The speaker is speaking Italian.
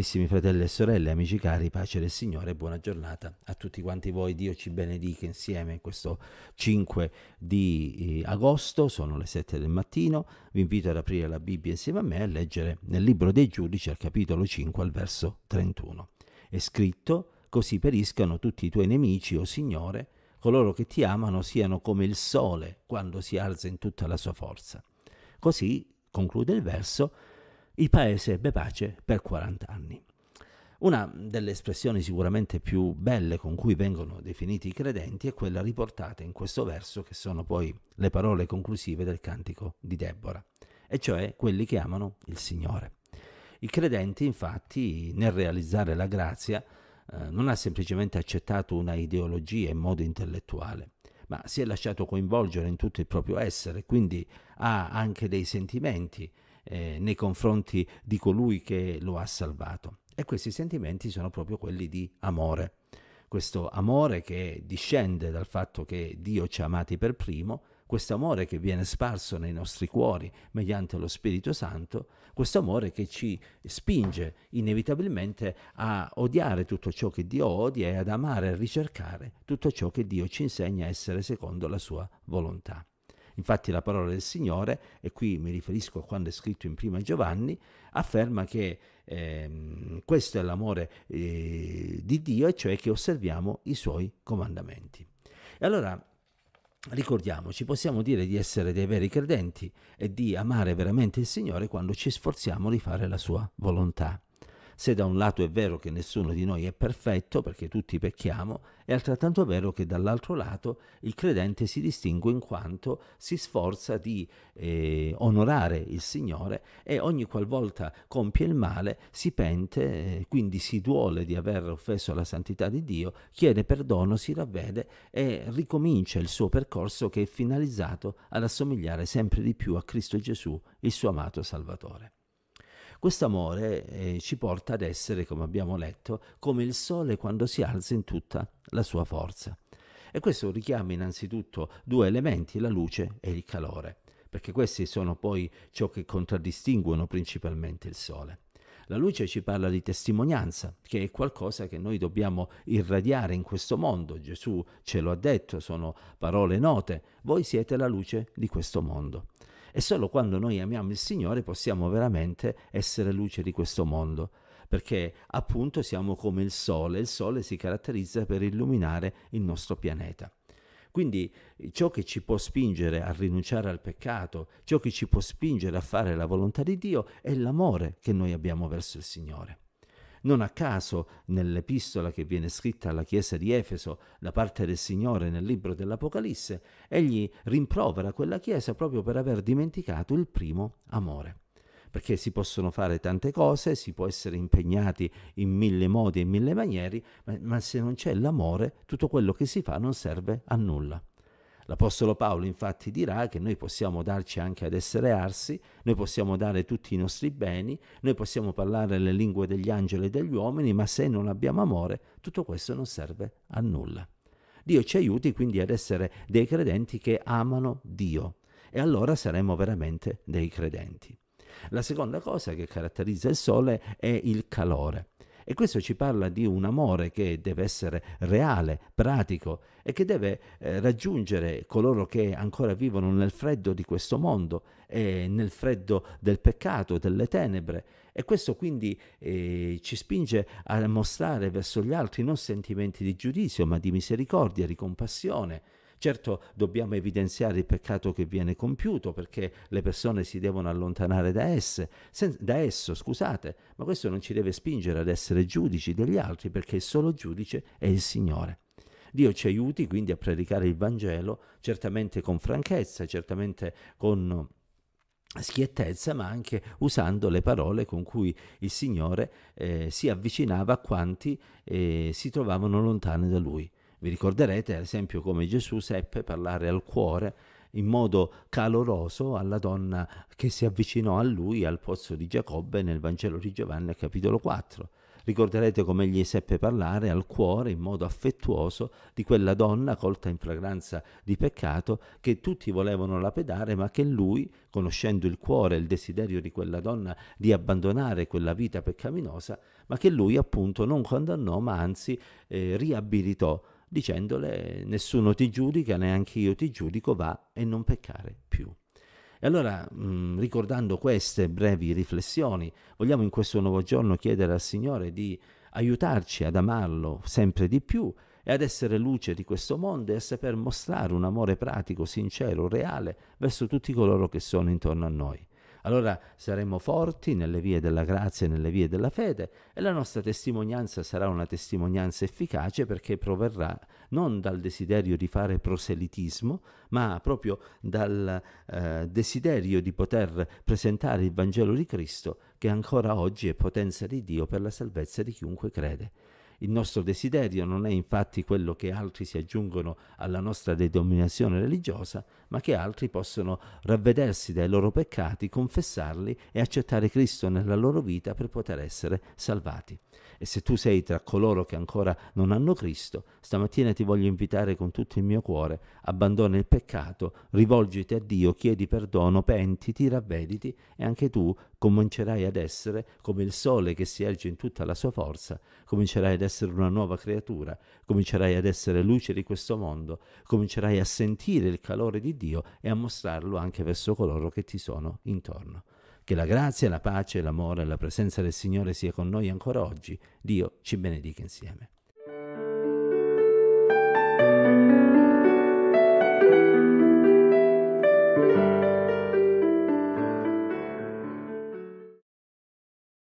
Carissimi fratelli e sorelle, amici cari, pace del Signore, buona giornata a tutti quanti voi. Dio ci benedica insieme questo 5 di eh, agosto, sono le 7 del mattino. Vi invito ad aprire la Bibbia insieme a me e a leggere nel libro dei giudici al capitolo 5 al verso 31. È scritto, così periscano tutti i tuoi nemici, o Signore, coloro che ti amano siano come il sole quando si alza in tutta la sua forza. Così, conclude il verso, il paese ebbe pace per 40 anni. Una delle espressioni sicuramente più belle con cui vengono definiti i credenti è quella riportata in questo verso che sono poi le parole conclusive del cantico di Deborah, e cioè quelli che amano il Signore. I credenti infatti nel realizzare la grazia eh, non ha semplicemente accettato una ideologia in modo intellettuale, ma si è lasciato coinvolgere in tutto il proprio essere, quindi ha anche dei sentimenti eh, nei confronti di colui che lo ha salvato. E questi sentimenti sono proprio quelli di amore. Questo amore che discende dal fatto che Dio ci ha amati per primo, questo amore che viene sparso nei nostri cuori mediante lo Spirito Santo, questo amore che ci spinge inevitabilmente a odiare tutto ciò che Dio odia e ad amare e ricercare tutto ciò che Dio ci insegna a essere secondo la sua volontà. Infatti la parola del Signore, e qui mi riferisco a quando è scritto in prima Giovanni, afferma che eh, questo è l'amore eh, di Dio, e cioè che osserviamo i suoi comandamenti. E allora ricordiamoci, possiamo dire di essere dei veri credenti e di amare veramente il Signore quando ci sforziamo di fare la sua volontà. Se da un lato è vero che nessuno di noi è perfetto, perché tutti pecchiamo, è altrettanto vero che dall'altro lato il credente si distingue in quanto si sforza di eh, onorare il Signore e ogni qualvolta compie il male si pente, eh, quindi si duole di aver offeso la santità di Dio, chiede perdono, si ravvede e ricomincia il suo percorso che è finalizzato ad assomigliare sempre di più a Cristo Gesù, il suo amato Salvatore. Questo amore eh, ci porta ad essere, come abbiamo letto, come il sole quando si alza in tutta la sua forza. E questo richiama innanzitutto due elementi, la luce e il calore, perché questi sono poi ciò che contraddistinguono principalmente il sole. La luce ci parla di testimonianza, che è qualcosa che noi dobbiamo irradiare in questo mondo. Gesù ce lo ha detto, sono parole note. Voi siete la luce di questo mondo. E solo quando noi amiamo il Signore possiamo veramente essere luce di questo mondo, perché appunto siamo come il Sole, il Sole si caratterizza per illuminare il nostro pianeta. Quindi ciò che ci può spingere a rinunciare al peccato, ciò che ci può spingere a fare la volontà di Dio è l'amore che noi abbiamo verso il Signore. Non a caso, nell'epistola che viene scritta alla Chiesa di Efeso da parte del Signore nel libro dell'Apocalisse, egli rimprovera quella Chiesa proprio per aver dimenticato il primo amore perché si possono fare tante cose, si può essere impegnati in mille modi e mille maniere, ma, ma se non c'è l'amore, tutto quello che si fa non serve a nulla. L'Apostolo Paolo infatti dirà che noi possiamo darci anche ad essere arsi, noi possiamo dare tutti i nostri beni, noi possiamo parlare le lingue degli angeli e degli uomini, ma se non abbiamo amore, tutto questo non serve a nulla. Dio ci aiuti quindi ad essere dei credenti che amano Dio e allora saremo veramente dei credenti. La seconda cosa che caratterizza il sole è il calore. E questo ci parla di un amore che deve essere reale, pratico e che deve eh, raggiungere coloro che ancora vivono nel freddo di questo mondo e nel freddo del peccato, delle tenebre. E questo quindi eh, ci spinge a mostrare verso gli altri non sentimenti di giudizio, ma di misericordia, di compassione Certo dobbiamo evidenziare il peccato che viene compiuto perché le persone si devono allontanare da, esse, sen- da esso, scusate, ma questo non ci deve spingere ad essere giudici degli altri perché il solo giudice è il Signore. Dio ci aiuti quindi a predicare il Vangelo, certamente con franchezza, certamente con schiettezza, ma anche usando le parole con cui il Signore eh, si avvicinava a quanti eh, si trovavano lontani da Lui. Vi ricorderete ad esempio come Gesù seppe parlare al cuore in modo caloroso alla donna che si avvicinò a lui al pozzo di Giacobbe nel Vangelo di Giovanni capitolo 4. Ricorderete come egli seppe parlare al cuore in modo affettuoso di quella donna colta in fragranza di peccato che tutti volevano lapedare ma che lui, conoscendo il cuore e il desiderio di quella donna di abbandonare quella vita peccaminosa, ma che lui appunto non condannò ma anzi eh, riabilitò dicendole nessuno ti giudica, neanche io ti giudico, va e non peccare più. E allora, mh, mm, ricordando queste brevi riflessioni, vogliamo in questo nuovo giorno chiedere al Signore di aiutarci ad amarlo sempre di più e ad essere luce di questo mondo e a saper mostrare un amore pratico, sincero, reale verso tutti coloro che sono intorno a noi. Allora saremo forti nelle vie della grazia e nelle vie della fede e la nostra testimonianza sarà una testimonianza efficace perché proverrà non dal desiderio di fare proselitismo, ma proprio dal eh, desiderio di poter presentare il Vangelo di Cristo che ancora oggi è potenza di Dio per la salvezza di chiunque crede. Il nostro desiderio non è infatti quello che altri si aggiungono alla nostra denominazione religiosa, ma che altri possano ravvedersi dai loro peccati, confessarli e accettare Cristo nella loro vita per poter essere salvati. E se tu sei tra coloro che ancora non hanno Cristo, stamattina ti voglio invitare con tutto il mio cuore, abbandona il peccato, rivolgiti a Dio, chiedi perdono, pentiti, ravvediti e anche tu comincerai ad essere come il sole che si erge in tutta la sua forza, comincerai ad essere essere una nuova creatura, comincerai ad essere luce di questo mondo, comincerai a sentire il calore di Dio e a mostrarlo anche verso coloro che ti sono intorno. Che la grazia, la pace, l'amore e la presenza del Signore sia con noi ancora oggi. Dio ci benedica insieme.